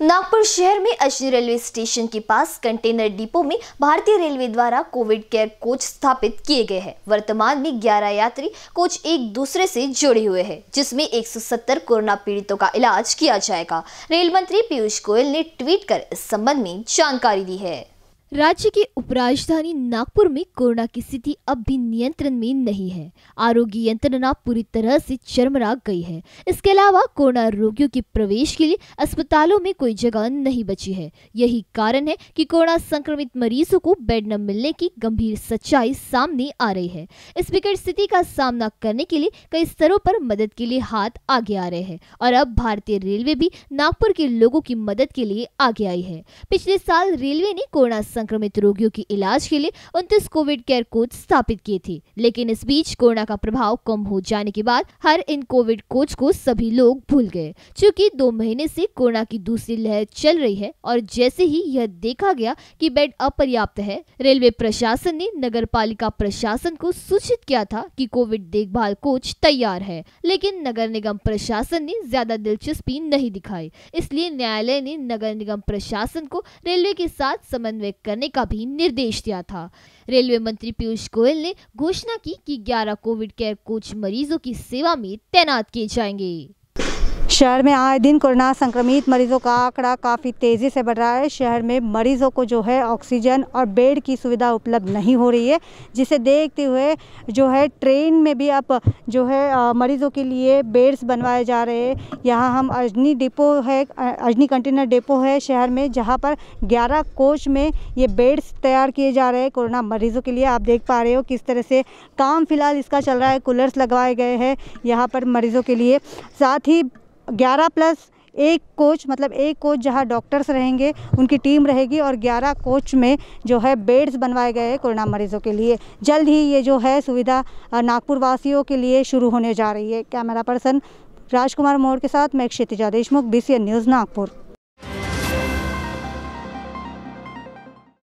नागपुर शहर में Ajni railway station के पास कंटेनर डिपो में भारतीय रेलवे द्वारा कोविड केयर कोच स्थापित किए गए हैं वर्तमान में 11 यात्री कोच एक दूसरे से जुड़े हुए हैं जिसमें 170 कोरोना पीड़ितों का इलाज किया जाएगा रेल मंत्री पीयूष गोयल ने ट्वीट कर इस संबंध में जानकारी दी है राज्य की उपराजधानी नागपुर में कोरोना की स्थिति अब भी नियंत्रण में नहीं है आरोग्य यंत्रणा पूरी तरह से चरमरा गई है इसके अलावा कोरोना रोगियों के प्रवेश के लिए अस्पतालों में कोई जगह नहीं बची है यही कारण है कि कोरोना संक्रमित मरीजों को बेड न मिलने की गंभीर सच्चाई सामने आ रही है इस विकट स्थिति का सामना करने के लिए कई स्तरों पर मदद के लिए हाथ आगे आ रहे हैं और अब भारतीय रेलवे भी नागपुर के लोगों की मदद के लिए आगे आई है पिछले साल रेलवे ने कोरोना संक्रमित रोगियों की इलाज के लिए उन्तीस कोविड केयर कोच स्थापित किए थे लेकिन इस बीच कोरोना का प्रभाव कम हो जाने के बाद हर इन कोविड कोच को सभी लोग भूल गए क्योंकि दो महीने से कोरोना की दूसरी लहर चल रही है और जैसे ही यह देखा गया कि बेड अपर्याप्त है रेलवे प्रशासन ने नगर पालिका प्रशासन को सूचित किया था कि कोविड देखभाल कोच तैयार है लेकिन नगर निगम प्रशासन ने ज्यादा दिलचस्पी नहीं दिखाई इसलिए न्यायालय ने नगर निगम प्रशासन को रेलवे के साथ समन्वय करने का भी निर्देश दिया था रेलवे मंत्री पीयूष गोयल ने घोषणा की कि 11 कोविड केयर कोच मरीजों की सेवा में तैनात किए जाएंगे शहर में आए दिन कोरोना संक्रमित मरीजों का आंकड़ा काफ़ी तेज़ी से बढ़ रहा है शहर में मरीजों को जो है ऑक्सीजन और बेड की सुविधा उपलब्ध नहीं हो रही है जिसे देखते हुए जो है ट्रेन में भी अब जो है मरीज़ों के लिए बेड्स बनवाए जा रहे हैं यहाँ हम अजनी डिपो है अजनी कंटेनर डिपो है शहर में जहाँ पर ग्यारह कोच में ये बेड्स तैयार किए जा रहे हैं कोरोना मरीज़ों के लिए आप देख पा रहे हो किस तरह से काम फिलहाल इसका चल रहा है कूलर्स लगवाए गए हैं यहाँ पर मरीज़ों के लिए साथ ही ग्यारह प्लस एक कोच मतलब एक कोच जहां डॉक्टर्स रहेंगे उनकी टीम रहेगी और 11 कोच में जो है बेड्स बनवाए गए हैं कोरोना मरीज़ों के लिए जल्द ही ये जो है सुविधा नागपुर वासियों के लिए शुरू होने जा रही है कैमरा पर्सन राजकुमार मोड़ के साथ मैं क्षितिजा देशमुख बी न्यूज़ नागपुर